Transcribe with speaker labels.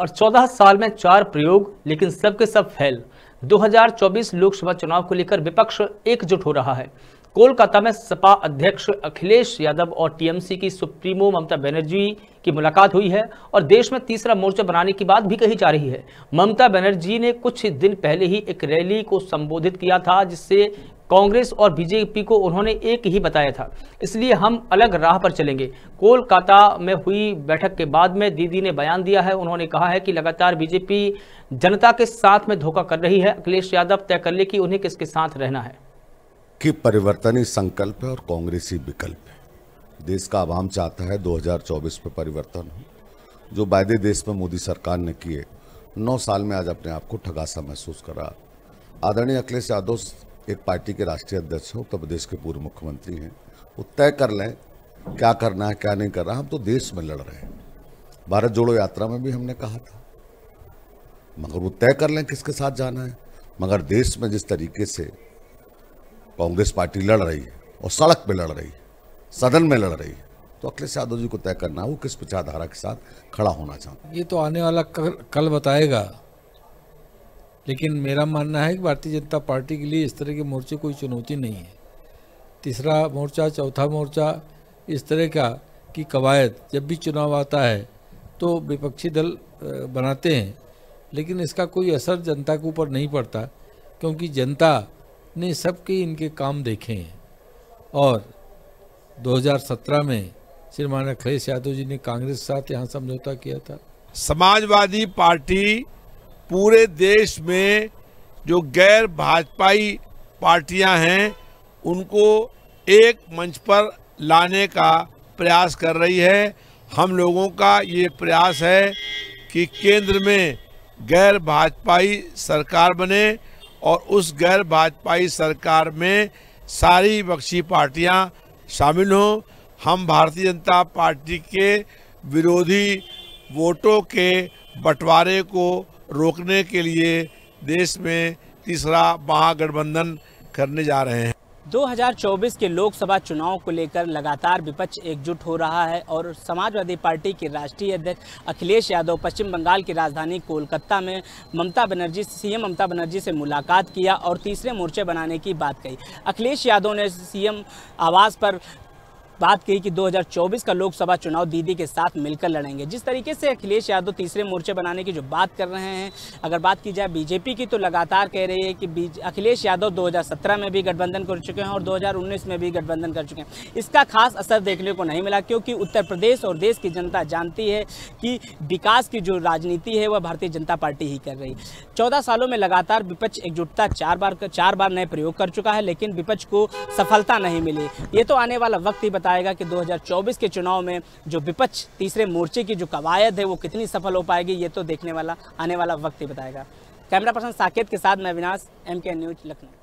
Speaker 1: और 14 साल में चार प्रयोग लेकिन सबके सब फेल 2024 लोकसभा चुनाव को लेकर विपक्ष एकजुट हो रहा है कोलकाता में सपा अध्यक्ष अखिलेश यादव और टीएमसी की सुप्रीमो ममता बनर्जी की मुलाकात हुई है और देश में तीसरा मोर्चा बनाने की बात भी कही जा रही है ममता बनर्जी ने कुछ दिन पहले ही एक रैली को संबोधित किया था जिससे कांग्रेस और बीजेपी को उन्होंने एक ही बताया था इसलिए हम अलग राह पर चलेंगे कोलकाता में हुई बैठक के बाद में दीदी ने बयान दिया है उन्होंने कहा है कि लगातार बीजेपी जनता के साथ में धोखा कर रही है अखिलेश यादव तय कर ले कि उन्हें किसके साथ रहना है
Speaker 2: कि परिवर्तनी संकल्प है और कांग्रेसी विकल्प है देश का आवाम चाहता है 2024 में परिवर्तन हो जो वायदे देश में मोदी सरकार ने किए नौ साल में आज अपने आप को ठगासा महसूस करा आदरणीय अखिलेश यादव एक पार्टी के राष्ट्रीय अध्यक्ष हैं उत्तर प्रदेश के पूर्व मुख्यमंत्री हैं वो तय कर लें क्या करना है क्या नहीं करना हम तो देश में लड़ रहे हैं भारत जोड़ो यात्रा में भी हमने कहा था मगर वो तय कर लें किसके साथ जाना है मगर देश में जिस तरीके से कांग्रेस पार्टी लड़ रही है और सड़क पर लड़ रही है सदन में लड़ रही है तो अखिलेश यादव जी को तय करना है वो किस विचारधारा के साथ खड़ा होना चाहता
Speaker 3: ये तो आने वाला कल, कल बताएगा लेकिन मेरा मानना है कि भारतीय जनता पार्टी के लिए इस तरह के मोर्चे कोई चुनौती नहीं है तीसरा मोर्चा चौथा मोर्चा इस तरह का की कवायद जब भी चुनाव आता है तो विपक्षी दल बनाते हैं लेकिन इसका कोई असर जनता के ऊपर नहीं पड़ता क्योंकि जनता ने सबके इनके काम देखे हैं और 2017 में श्रीमान अखिलेश यादव जी ने कांग्रेस के साथ यहाँ समझौता किया था
Speaker 4: समाजवादी पार्टी पूरे देश में जो गैर भाजपाई पार्टियां हैं उनको एक मंच पर लाने का प्रयास कर रही है हम लोगों का ये प्रयास है कि केंद्र में गैर भाजपाई सरकार बने और उस गैर भाजपाई सरकार में सारी विपक्षी पार्टियां शामिल हों हम भारतीय जनता पार्टी के विरोधी वोटों के बंटवारे को रोकने के लिए देश में तीसरा महागठबंधन करने जा रहे हैं
Speaker 5: 2024 के लोकसभा चुनाव को लेकर लगातार विपक्ष एकजुट हो रहा है और समाजवादी पार्टी के राष्ट्रीय अध्यक्ष अखिलेश यादव पश्चिम बंगाल की राजधानी कोलकाता में ममता बनर्जी सीएम ममता बनर्जी से मुलाकात किया और तीसरे मोर्चे बनाने की बात कही अखिलेश यादव ने सीएम आवास पर बात कही कि 2024 का लोकसभा चुनाव दीदी के साथ मिलकर लड़ेंगे जिस तरीके से अखिलेश यादव तीसरे मोर्चे बनाने की जो बात कर रहे हैं अगर बात की जाए बीजेपी की तो लगातार कह रही है कि अखिलेश यादव 2017 में भी गठबंधन कर चुके हैं और 2019 में भी गठबंधन कर चुके हैं इसका खास असर देखने को नहीं मिला क्योंकि उत्तर प्रदेश और देश की जनता जानती है कि विकास की जो राजनीति है वह भारतीय जनता पार्टी ही कर रही चौदह सालों में लगातार विपक्ष एकजुटता चार बार चार बार नए प्रयोग कर चुका है लेकिन विपक्ष को सफलता नहीं मिली ये तो आने वाला वक्त ही बता बताएगा कि 2024 के चुनाव में जो विपक्ष तीसरे मोर्चे की जो कवायद है वो कितनी सफल हो पाएगी ये तो देखने वाला आने वाला वक्त ही बताएगा कैमरा पर्सन साकेत के साथ मैं विनाश एम न्यूज लखनऊ